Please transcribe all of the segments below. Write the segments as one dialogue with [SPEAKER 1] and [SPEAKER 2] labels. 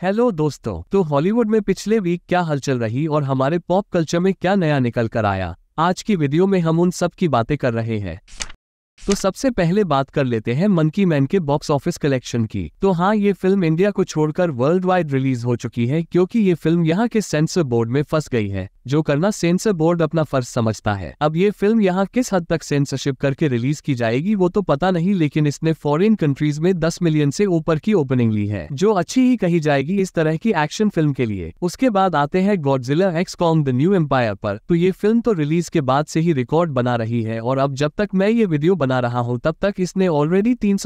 [SPEAKER 1] hello दोस्तों तो Hollywood में पिछले वीक क्या हलचल रही और हमारे पॉप कल्चर में क्या नया निकल कर आया आज की वीडियो में हम उन सब की बातें कर रहे हैं तो सबसे पहले बात कर लेते हैं मनकी मैन के बॉक्स ऑफिस कलेक्शन की तो हाँ ये फिल्म इंडिया को छोड़कर वर्ल्ड वाइड रिलीज हो चुकी है क्योंकि ये फिल्म यहाँ के सेंसर बोर्ड में फंस गई है जो करना सेंसर बोर्ड अपना फर्ज समझता है अब ये फिल्म यहाँ किस हद तक सेंसरशिप करके रिलीज की जाएगी वो तो पता नहीं लेकिन इसने फॉरेन कंट्रीज में 10 मिलियन से ऊपर की ओपनिंग ली है जो अच्छी ही कही जाएगी इस तरह की एक्शन फिल्म के लिए उसके बाद आते हैं Godzilla x Kong the new empire पर तो ये फिल्म तो रिलीज के बाद से ही रिकॉर्ड बना रही है और अब जब तक मैं ये वीडियो बना रहा हूँ तब तक इसने ऑलरेडी तीन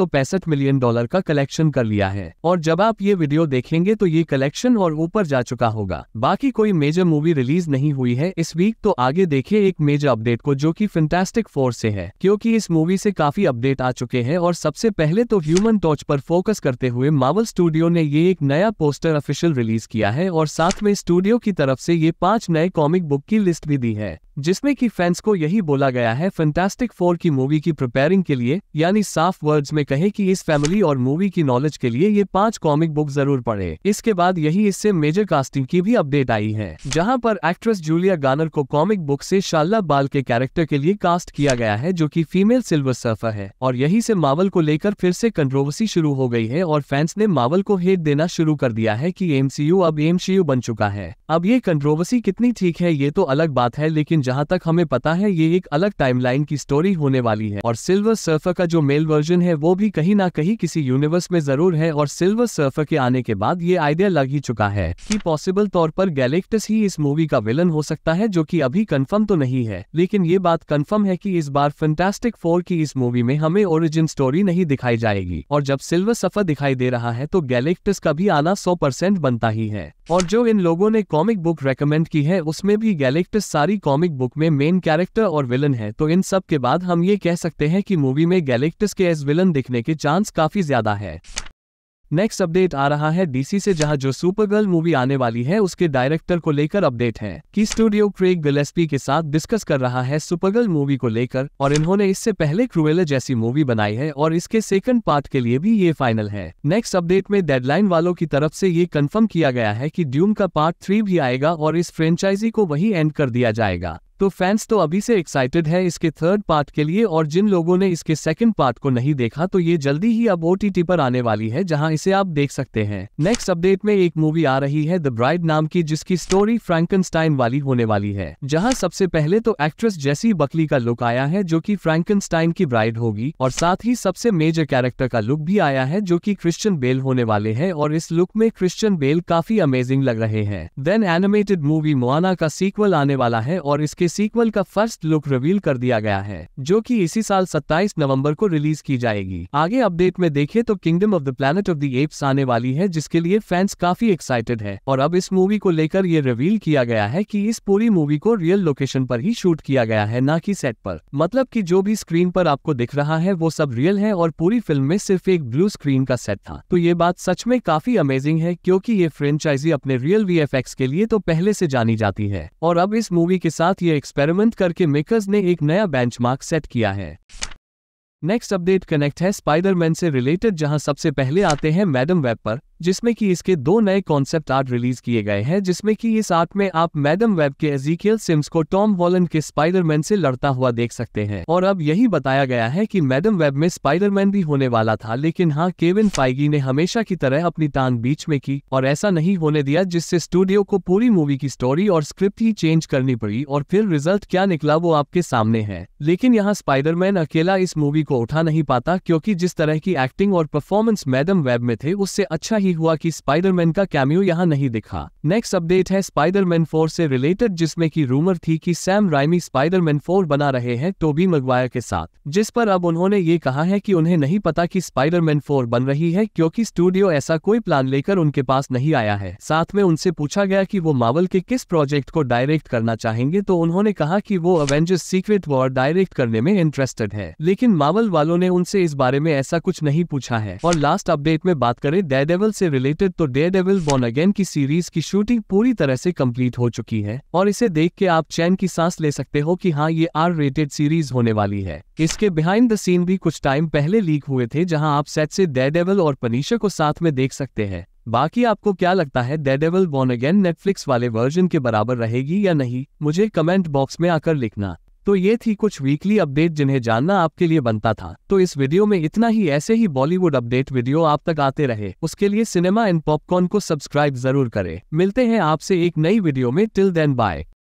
[SPEAKER 1] मिलियन डॉलर का कलेक्शन कर लिया है और जब आप ये वीडियो देखेंगे तो ये कलेक्शन और ऊपर जा चुका होगा बाकी कोई मेजर मूवी रिलीज नहीं नहीं हुई है इस वीक तो आगे देखिए एक मेजर अपडेट को जो कि फिंटेस्टिक फोर से है क्योंकि इस मूवी से काफी अपडेट आ चुके हैं और सबसे पहले तो ह्यूमन टॉर्च पर फोकस करते हुए मावल स्टूडियो ने ये एक नया पोस्टर ऑफिशियल रिलीज किया है और साथ में स्टूडियो की तरफ से ये पांच नए कॉमिक बुक की लिस्ट भी दी है जिसमें कि फैंस को यही बोला गया है फैंटास्टिक फोर की मूवी की प्रिपेयरिंग के लिए यानी साफ वर्ड्स में कहें कि इस फैमिली और मूवी की नॉलेज के लिए ये पांच कॉमिक बुक जरूर पढ़े इसके बाद यही इससे मेजर कास्टिंग की भी अपडेट आई है जहां पर एक्ट्रेस एक्ट्रेस जूलिया गानर को कॉमिक बुक से शाला बाल के कैरेक्टर के लिए कास्ट किया गया है जो कि फीमेल सिल्वर सर्फर है और यही से मावल को लेकर फिर से कंट्रोवर्सी शुरू हो गई है और फैंस ने मावल को हेट देना शुरू कर दिया है कि एमसीयू अब एमसीयू बन चुका है अब ये कंट्रोवर्सी कितनी ठीक है ये तो अलग बात है लेकिन जहाँ तक हमें पता है ये एक अलग टाइम की स्टोरी होने वाली है और सिल्वर सर्फर का जो मेल वर्जन है वो भी कहीं ना कहीं किसी यूनिवर्स में जरूर है और सिल्वर सर्फर के आने के बाद ये आइडिया लग ही चुका है की पॉसिबल तौर पर गैलेक्टस ही इस मूवी का विलन विलन हो सकता है जो कि अभी कंफर्म तो नहीं है लेकिन ये बात कंफर्म है कि इस बार फंटास्टिक फोर की इस मूवी में हमें ओरिजिन स्टोरी नहीं दिखाई जाएगी और जब सिल्वर सफर दिखाई दे रहा है तो गैलेक्टिस का भी आना सौ परसेंट बनता ही है और जो इन लोगों ने कॉमिक बुक रेकमेंड की है उसमें भी गैलेक्टिस सारी कॉमिक बुक में मेन कैरेक्टर और विलन है तो इन सब के बाद हम ये कह सकते हैं कि मूवी में गैलेक्टिस के एस विलन दिखने के चांस काफी ज्यादा है नेक्स्ट अपडेट आ रहा है डीसी से जहां जो सुपर गर्ल मूवी आने वाली है उसके डायरेक्टर को लेकर अपडेट है कि स्टूडियो क्रेग गिलेस्पी के साथ डिस्कस कर रहा है सुपर गर्ल मूवी को लेकर और इन्होंने इससे पहले क्रुएल जैसी मूवी बनाई है और इसके सेकंड पार्ट के लिए भी ये फाइनल है नेक्स्ट अपडेट में डेडलाइन वालों की तरफ से ये कन्फर्म किया गया है की ड्यूम का पार्ट थ्री भी आएगा और इस फ्रेंचाइजी को वही एंड कर दिया जाएगा तो फैंस तो अभी से एक्साइटेड है इसके थर्ड पार्ट के लिए और जिन लोगों ने इसके सेकंड पार्ट को नहीं देखा तो ये जल्दी ही अब ओटीटी पर आने वाली है जहां इसे आप देख सकते हैं नेक्स्ट अपडेट में एक मूवी आ रही है द ब्राइड नाम की जिसकी स्टोरी फ्रैंकनस्टाइन वाली होने वाली है जहाँ सबसे पहले तो एक्ट्रेस जैसी बकली का लुक आया है जो की फ्रेंकनस्टाइन की ब्राइड होगी और साथ ही सबसे मेजर कैरेक्टर का लुक भी आया है जो की क्रिश्चियन बेल होने वाले है और इस लुक में क्रिश्चियन बेल काफी अमेजिंग लग रहे हैं देन एनिमेटेड मूवी मोआना का सीक्वल आने वाला है और इसके के सीक्वल का फर्स्ट लुक रिवील कर दिया गया है जो कि इसी साल 27 नवंबर को रिलीज की जाएगी आगे अपडेट में देखें तो kingdom of the planet of the apes आने वाली है जिसके लिए फैंस काफी एक्साइटेड है और अब इस मूवी को लेकर ये रिवील किया गया है की इस पूरी मूवी को रियल लोकेशन पर ही शूट किया गया है न की सेट पर मतलब की जो भी स्क्रीन पर आपको दिख रहा है वो सब रियल है और पूरी फिल्म में सिर्फ एक ब्लू स्क्रीन का सेट था तो ये बात सच में काफी अमेजिंग है क्योंकि ये फ्रेंचाइजी अपने रियल वी के लिए तो पहले से जानी जाती है और अब इस मूवी के साथ ये एक्सपेरिमेंट करके मेकर्स ने एक नया बेंचमार्क सेट किया है नेक्स्ट अपडेट कनेक्ट है स्पाइडरमैन से रिलेटेड जहां सबसे पहले आते हैं मैडम वेब पर जिसमें कि इसके दो नए कॉन्सेप्ट आर्ट रिलीज किए गए हैं जिसमें कि इस आर्ट में आप मैडम वेब के एजिकियल सिम्स को टॉम वॉलन के स्पाइडरमैन से लड़ता हुआ देख सकते हैं और अब यही बताया गया है कि मैडम वेब में स्पाइडरमैन भी होने वाला था लेकिन हाँ केविन फाइगी ने हमेशा की तरह अपनी टांग बीच में की और ऐसा नहीं होने दिया जिससे स्टूडियो को पूरी मूवी की स्टोरी और स्क्रिप्ट ही चेंज करनी पड़ी और फिर रिजल्ट क्या निकला वो आपके सामने है लेकिन यहाँ स्पाइडरमैन अकेला इस मूवी को उठा नहीं पाता क्योंकि जिस तरह की एक्टिंग और परफॉर्मेंस मैडम वेब में थे उससे अच्छा ही हुआ कि स्पाइडरमैन का कैमियो यहां नहीं दिखा नेक्स्ट अपडेट है स्पाइडरमैन 4 से रिलेटेड जिसमें की रूमर थी कि सैम राइमी स्पाइडरमैन 4 बना रहे हैं टोबी मगवायर के साथ जिस पर अब उन्होंने ये कहा है कि उन्हें नहीं पता कि स्पाइडरमैन 4 बन रही है क्योंकि स्टूडियो ऐसा कोई प्लान लेकर उनके पास नहीं आया है साथ में उनसे पूछा गया की वो मावल के किस प्रोजेक्ट को डायरेक्ट करना चाहेंगे तो उन्होंने कहा की वो अवेंजर्स सीक्रेट वॉर डायरेक्ट करने में इंटरेस्टेड है लेकिन मावल वालों ने उनसे इस बारे में ऐसा कुछ नहीं पूछा है और लास्ट अपडेट में बात करें डेडेवल से रिलेटेड तो डे डेविल बॉर्न अगेन की सीरीज की शूटिंग पूरी तरह से कंप्लीट हो चुकी है और इसे देख के आप चैन की सांस ले सकते हो कि हाँ ये आर रेटेड सीरीज होने वाली है इसके बिहाइंड द सीन भी कुछ टाइम पहले लीक हुए थे जहाँ आप सेट से डे डेविल और पनीशा को साथ में देख सकते हैं बाकी आपको क्या लगता है the devil born again Netflix वाले वर्जन के बराबर रहेगी या नहीं मुझे कमेंट बॉक्स में आकर लिखना तो ये थी कुछ वीकली अपडेट जिन्हें जानना आपके लिए बनता था तो इस वीडियो में इतना ही ऐसे ही बॉलीवुड अपडेट वीडियो आप तक आते रहे उसके लिए सिनेमा एंड पॉपकॉर्न को सब्सक्राइब जरूर करें मिलते हैं आपसे एक नई वीडियो में टिल देन बाय